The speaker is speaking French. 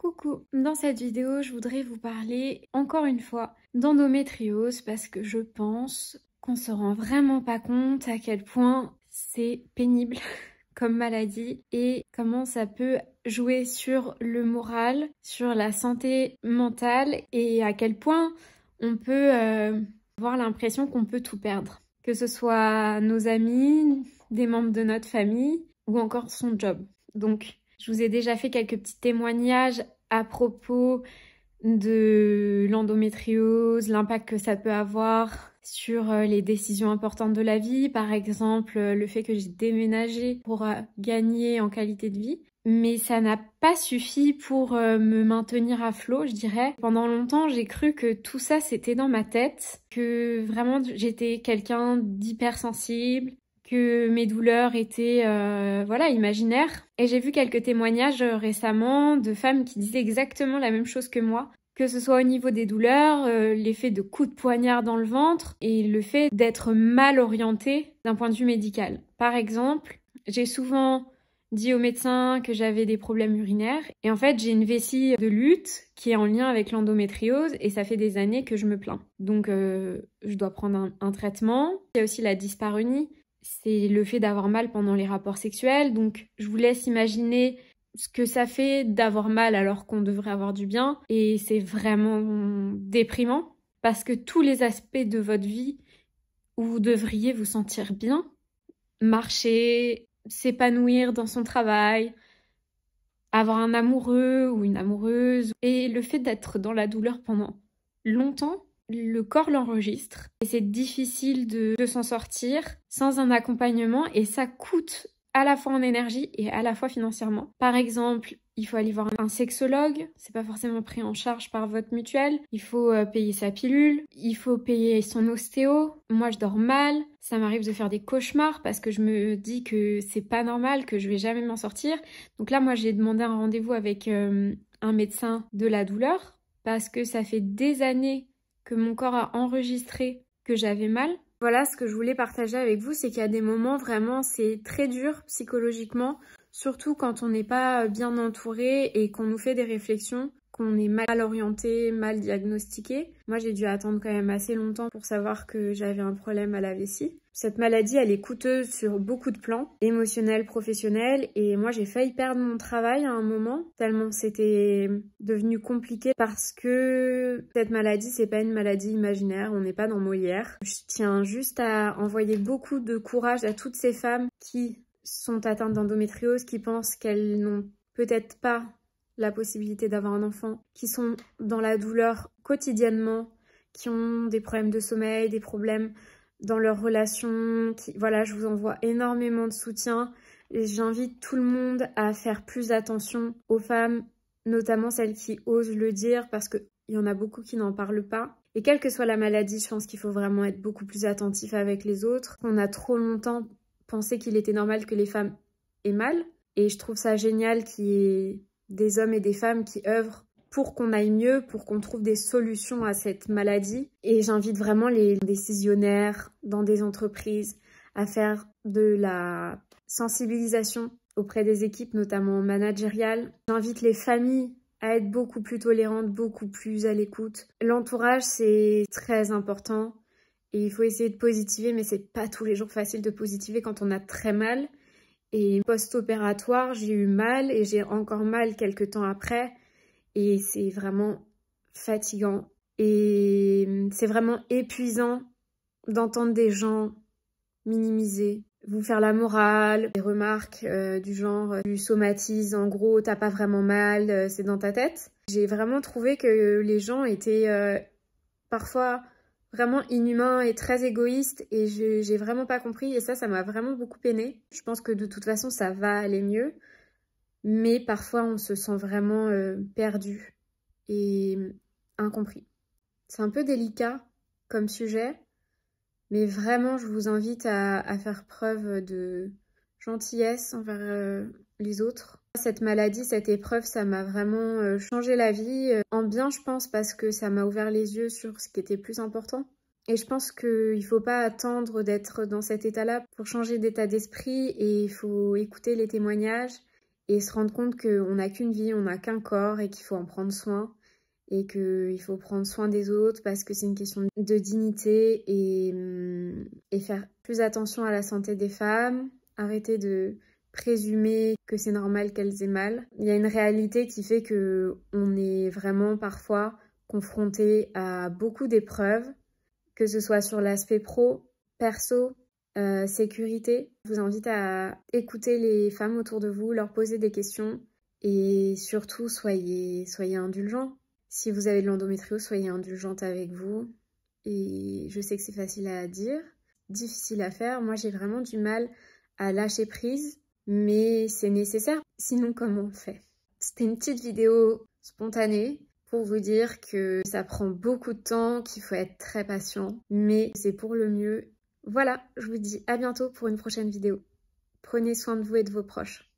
Coucou Dans cette vidéo, je voudrais vous parler encore une fois d'endométriose parce que je pense qu'on se rend vraiment pas compte à quel point c'est pénible comme maladie et comment ça peut jouer sur le moral, sur la santé mentale et à quel point on peut euh, avoir l'impression qu'on peut tout perdre. Que ce soit nos amis, des membres de notre famille ou encore son job. Donc je vous ai déjà fait quelques petits témoignages à propos de l'endométriose, l'impact que ça peut avoir sur euh, les décisions importantes de la vie, par exemple euh, le fait que j'ai déménagé pour euh, gagner en qualité de vie. Mais ça n'a pas suffi pour me maintenir à flot, je dirais. Pendant longtemps, j'ai cru que tout ça, c'était dans ma tête, que vraiment j'étais quelqu'un d'hypersensible, que mes douleurs étaient euh, voilà imaginaires. Et j'ai vu quelques témoignages euh, récemment de femmes qui disaient exactement la même chose que moi, que ce soit au niveau des douleurs, euh, l'effet de coups de poignard dans le ventre et le fait d'être mal orientée d'un point de vue médical. Par exemple, j'ai souvent dit au médecin que j'avais des problèmes urinaires et en fait j'ai une vessie de lutte qui est en lien avec l'endométriose et ça fait des années que je me plains. Donc je dois prendre un, traitement. Il y a aussi la dyspareunie c'est le fait d'avoir mal pendant les rapports sexuels. Donc je vous laisse imaginer ce que ça fait d'avoir mal alors qu'on devrait avoir du bien. Et c'est vraiment déprimant parce que tous les aspects de votre vie où vous devriez vous sentir bien, marcher, s'épanouir dans son travail, avoir un amoureux ou une amoureuse, et le fait d'être dans la douleur pendant longtemps, le corps l'enregistre et c'est difficile de, s'en sortir sans un accompagnement et ça coûte à la fois en énergie et à la fois financièrement. Par exemple, il faut aller voir un sexologue, c'est pas forcément pris en charge par votre mutuelle, il faut euh, payer sa pilule, il faut payer son ostéo. Moi je dors mal, ça m'arrive de faire des cauchemars parce que je me dis que c'est pas normal, que je vais jamais m'en sortir. Donc là moi j'ai demandé un rendez-vous avec euh, un médecin de la douleur parce que ça fait des années que mon corps a enregistré que j'avais mal. Voilà ce que je voulais partager avec vous, c'est qu'il y a des moments vraiment c'est très dur psychologiquement, surtout quand on n'est pas bien entouré et qu'on nous fait des réflexions qu'on est mal orienté, mal diagnostiqué. Moi j'ai dû attendre quand même assez longtemps pour savoir que j'avais un problème à la vessie. Cette maladie, elle est coûteuse sur beaucoup de plans, émotionnels, professionnel, et moi j'ai failli perdre mon travail à un moment, tellement c'était devenu compliqué parce que cette maladie, c'est pas une maladie imaginaire, on n'est pas dans Molière. Je tiens juste à envoyer beaucoup de courage à toutes ces femmes qui sont atteintes d'endométriose, qui pensent qu'elles n'ont peut-être pas la possibilité d'avoir un enfant, qui sont dans la douleur quotidiennement, qui ont des problèmes de sommeil, des problèmes dans leurs relations. voilà, je vous envoie énormément de soutien. Et j'invite tout le monde à faire plus attention aux femmes, notamment celles qui osent le dire, parce qu'il y en a beaucoup qui n'en parlent pas. Et quelle que soit la maladie, je pense qu'il faut vraiment être beaucoup plus attentif avec les autres. On a trop longtemps pensé qu'il était normal que les femmes aient mal. Et je trouve ça génial qu'il y ait des hommes et des femmes qui œuvrent pour qu'on aille mieux, pour qu'on trouve des solutions à cette maladie. Et j'invite vraiment les décisionnaires dans des entreprises à faire de la sensibilisation auprès des équipes, notamment managériales. J'invite les familles à être beaucoup plus tolérantes, beaucoup plus à l'écoute. L'entourage, c'est très important et il faut essayer de positiver, mais c'est pas tous les jours facile de positiver quand on a très mal. Et post-opératoire, j'ai eu mal et j'ai encore mal quelques temps après et c'est vraiment fatigant et hum, c'est vraiment épuisant d'entendre des gens minimiser, vous faire la morale, des remarques euh, du genre du euh, somatises, en gros t'as pas vraiment mal, euh, c'est dans ta tête. J'ai vraiment trouvé que les gens étaient parfois vraiment inhumains et très égoïstes et j'ai vraiment pas compris et ça, ça m'a vraiment beaucoup peiné. Je pense que de toute façon ça va aller mieux mais parfois on se sent vraiment euh, perdu et hum, incompris. C'est un peu délicat comme sujet, mais vraiment je vous invite à, faire preuve de gentillesse envers euh, les autres. Cette maladie, cette épreuve, ça m'a vraiment euh, changé la vie, en bien je pense parce que ça m'a ouvert les yeux sur ce qui était plus important. Et je pense qu'il ne faut pas attendre d'être dans cet état-là pour changer d'état d'esprit et il faut écouter les témoignages, et se rendre compte qu'on n'a qu'une vie, on n'a qu'un corps et qu'il faut en prendre soin et qu'il faut prendre soin des autres parce que c'est une question de dignité mm, et, faire plus attention à la santé des femmes, arrêter de présumer que c'est normal qu'elles aient mal. Il y a une réalité qui fait que on est vraiment parfois confronté à beaucoup d'épreuves, que ce soit sur l'aspect pro, perso, euh, sécurité. Je vous invite à écouter les femmes autour de vous, leur poser des questions et surtout soyez, soyez indulgents. Si vous avez de l'endométriose, soyez indulgente avec vous. Et je sais que c'est facile à dire, difficile à faire. Moi, j'ai vraiment du mal à lâcher prise, mais c'est nécessaire. Sinon, comment on fait C'était une petite vidéo spontanée pour vous dire que ça prend beaucoup de temps, qu'il faut être très patient, mais c'est pour le mieux voilà, je vous dis à bientôt pour une prochaine vidéo. Prenez soin de vous et de vos proches.